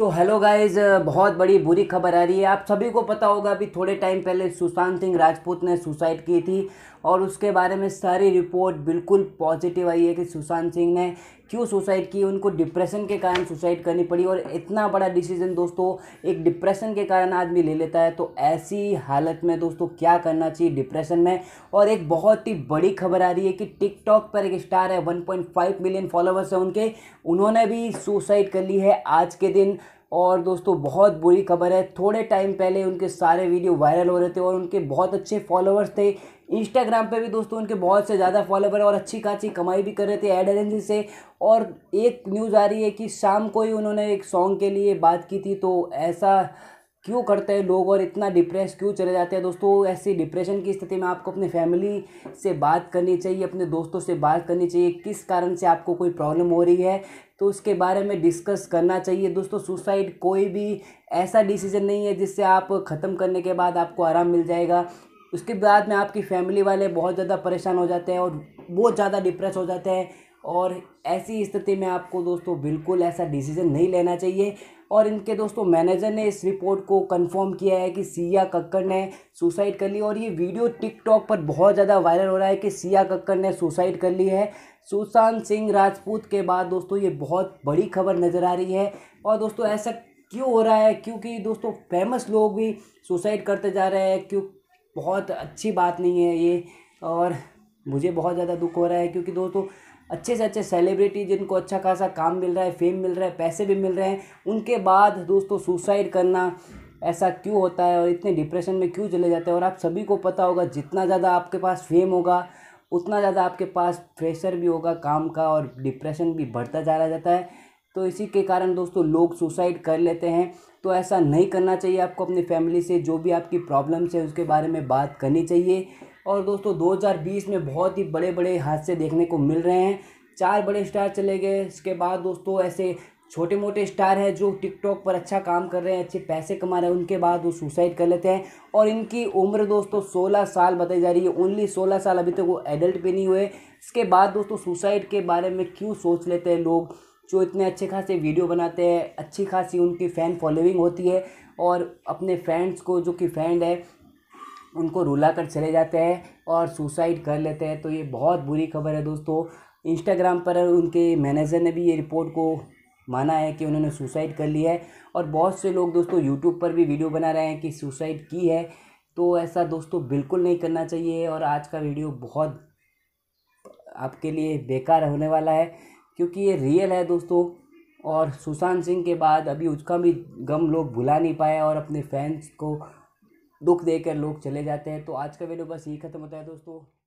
तो hello guys बहुत बड़ी बुरी खबर आ रही है आप सभी को पता होगा अभी थोड़े टाइम पहले सुशांत सिंह राजपूत ने सुसाइड की थी और उसके बारे में सारी रिपोर्ट बिल्कुल पॉजिटिव आई है कि सुशांत सिंह ने क्यों सुसाइड की उनको डिप्रेशन के कारण सुसाइड करनी पड़ी और इतना बड़ा डिसीजन दोस्तों एक डिप्रेशन के कारण आदमी ले लेता है तो ऐसी हालत में दोस्तों क्या करना चाहिए डिप्रेशन में और एक बहुत ही बड़ी खबर आ रही है कि टिकटॉक पर एक स्टार है 1.5 मिलियन फॉलोवर्स है उनके उन्होंने भी सुसाइड कर ली है आज के दिन और दोस्तों बहुत बुरी खबर है थोड़े टाइम पहले उनके सारे वीडियो वायरल हो रहे थे और उनके बहुत अच्छे फॉलोअर्स थे इंस्टाग्राम पे भी दोस्तों उनके बहुत से ज़्यादा फॉलोवर और अच्छी खासी कमाई भी कर रहे थे एड एजेंसी से और एक न्यूज़ आ रही है कि शाम को ही उन्होंने एक सॉन्ग के लिए बात की थी तो ऐसा क्यों करते हैं लोग और इतना डिप्रेस क्यों चले जाते हैं दोस्तों ऐसी डिप्रेशन की स्थिति में आपको अपने फैमिली से बात करनी चाहिए अपने दोस्तों से बात करनी चाहिए किस कारण से आपको कोई प्रॉब्लम हो रही है तो उसके बारे में डिस्कस करना चाहिए दोस्तों सुसाइड कोई भी ऐसा डिसीजन नहीं है जिससे आप ख़त्म करने के बाद आपको आराम मिल जाएगा उसके बाद में आपकी फैमिली वाले बहुत ज़्यादा परेशान हो जाते हैं और बहुत ज़्यादा डिप्रेस हो जाते हैं और ऐसी स्थिति में आपको दोस्तों बिल्कुल ऐसा डिसीज़न नहीं लेना चाहिए और इनके दोस्तों मैनेजर ने इस रिपोर्ट को कंफर्म किया है कि सिया कक्कर ने सुसाइड कर ली और ये वीडियो टिकटॉक पर बहुत ज़्यादा वायरल हो रहा है कि सिया कक्कर ने सुसाइड कर ली है सुशांत सिंह राजपूत के बाद दोस्तों ये बहुत बड़ी खबर नज़र आ रही है और दोस्तों ऐसा क्यों हो रहा है क्योंकि दोस्तों फेमस लोग भी सुसाइड करते जा रहे हैं क्यों बहुत अच्छी बात नहीं है ये और मुझे बहुत ज़्यादा दुख हो रहा है क्योंकि दोस्तों अच्छे से अच्छे सेलिब्रिटी जिनको अच्छा खासा काम मिल रहा है फेम मिल रहा है पैसे भी मिल रहे हैं उनके बाद दोस्तों सुसाइड करना ऐसा क्यों होता है और इतने डिप्रेशन में क्यों चले जाते हैं और आप सभी को पता होगा जितना ज़्यादा आपके पास फेम होगा उतना ज़्यादा आपके पास प्रेशर भी होगा काम का और डिप्रेशन भी बढ़ता जा रहा जाता है तो इसी के कारण दोस्तों लोग सुसाइड कर लेते हैं तो ऐसा नहीं करना चाहिए आपको अपनी फैमिली से जो भी आपकी प्रॉब्लम्स है उसके बारे में बात करनी चाहिए और दोस्तों 2020 में बहुत ही बड़े बड़े हादसे देखने को मिल रहे हैं चार बड़े स्टार चले गए इसके बाद दोस्तों ऐसे छोटे मोटे स्टार हैं जो टिकटॉक पर अच्छा काम कर रहे हैं अच्छे पैसे कमा रहे हैं उनके बाद वो सुसाइड कर लेते हैं और इनकी उम्र दोस्तों 16 साल बताई जा रही है ओनली 16 साल अभी तक तो वो एडल्ट भी नहीं हुए इसके बाद दोस्तों सुसाइड के बारे में क्यों सोच लेते हैं लोग जो इतने अच्छे खासे वीडियो बनाते हैं अच्छी खासी उनकी फ़ैन फॉलोइंग होती है और अपने फ्रेंड्स को जो कि फ्रेंड है उनको रुला कर चले जाते हैं और सुसाइड कर लेते हैं तो ये बहुत बुरी खबर है दोस्तों इंस्टाग्राम पर उनके मैनेजर ने भी ये रिपोर्ट को माना है कि उन्होंने सुसाइड कर लिया है और बहुत से लोग दोस्तों यूट्यूब पर भी वीडियो बना रहे हैं कि सुसाइड की है तो ऐसा दोस्तों बिल्कुल नहीं करना चाहिए और आज का वीडियो बहुत आपके लिए बेकार होने वाला है क्योंकि ये रियल है दोस्तों और सुशांत सिंह के बाद अभी उसका भी गम लोग भुला नहीं पाए और अपने फैंस को दुख देकर लोग चले जाते हैं तो आज का वीडियो बस यही खत्म होता है दोस्तों